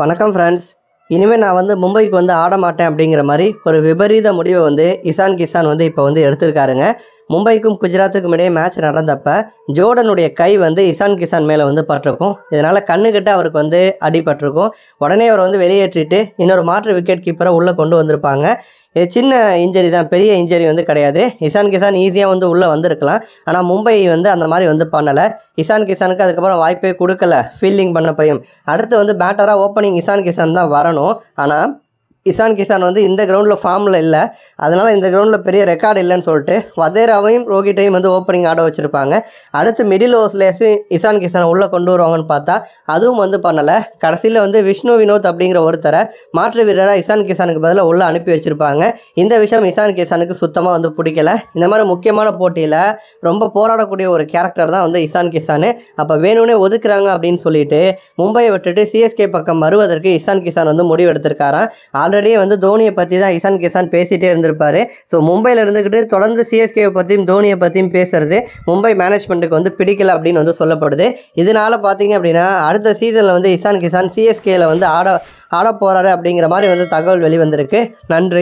வணக்கம் ஃப்ரெண்ட்ஸ் இனிமேல் நான் வந்து மும்பைக்கு வந்து ஆட மாட்டேன் அப்படிங்கிற மாதிரி ஒரு விபரீத முடிவை வந்து இசான் கிசான் வந்து இப்போ வந்து எடுத்திருக்காருங்க மும்பைக்கும் குஜராத்துக்கும் இடையே மேட்ச் நடந்தப்ப ஜோர்டனுடைய கை வந்து இசான் கிசான் மேலே வந்து பட்டிருக்கும் இதனால் கண்ணுக்கிட்ட அவருக்கு வந்து அடிபட்டிருக்கும் உடனே அவர் வந்து வெளியேற்றிட்டு இன்னொரு மாற்று விக்கெட் கீப்பரை உள்ளே கொண்டு வந்திருப்பாங்க இது சின்ன இன்ஜரி தான் பெரிய இன்ஜரி வந்து கிடையாது இசான் கிசான் ஈஸியாக வந்து உள்ளே வந்திருக்கலாம் ஆனால் மும்பை வந்து அந்த மாதிரி வந்து பண்ணலை இசான் கிசானுக்கு அதுக்கப்புறம் வாய்ப்பே கொடுக்கல ஃபீல்டிங் பண்ணப்பையும் அடுத்து வந்து பேட்டராக ஓப்பனிங் இசான் கிசான் தான் வரணும் ஆனால் இசான் கிசான் வந்து இந்த கிரவுண்டில் ஃபார்மில் இல்லை அதனால் இந்த கிரவுண்டில் பெரிய ரெக்கார்டு இல்லைன்னு சொல்லிட்டு வதேராவையும் ரோஹிட்டையும் வந்து ஓப்பனிங் ஆட வச்சுருப்பாங்க அடுத்து மிடில் ஓஸ்லேஸும் இசான் கிசானை உள்ளே கொண்டு வருவாங்கன்னு பார்த்தா அதுவும் வந்து பண்ணலை கடைசியில் வந்து விஷ்ணு வினோத் அப்படிங்கிற ஒருத்தரை மாற்று வீரராக இசான் கிசானுக்கு பதிலாக உள்ளே அனுப்பி வச்சுருப்பாங்க இந்த விஷயம் இசான் கிசானுக்கு சுத்தமாக வந்து பிடிக்கல இந்த மாதிரி முக்கியமான போட்டியில் ரொம்ப போராடக்கூடிய ஒரு கேரக்டர் தான் வந்து இசான் கிசான் அப்போ வேணும்னே ஒதுக்குறாங்க அப்படின்னு சொல்லிட்டு மும்பையை விட்டுட்டு சிஎஸ்கே பக்கம் வருவதற்கு இசான் கிசான் வந்து முடிவெடுத்திருக்காராம் ஆல்ரெடி ஆல்ரெடியே வந்து தோனியை பற்றி தான் இசான் கிசான் பேசிகிட்டே இருந்திருப்பார் ஸோ மும்பையில் இருந்துக்கிட்டு தொடர்ந்து சிஎஸ்கேவை பற்றியும் தோனியை பற்றியும் பேசுறது மும்பை மேனேஜ்மெண்ட்டுக்கு வந்து பிடிக்கல அப்படின்னு வந்து சொல்லப்படுது இதனால் பார்த்தீங்க அப்படின்னா அடுத்த சீசனில் வந்து இசான் கிசான் சிஎஸ்கேயில் வந்து ஆட ஆட போகிறாரு அப்படிங்கிற மாதிரி வந்து தகவல் வெளிவந்திருக்கு நன்றி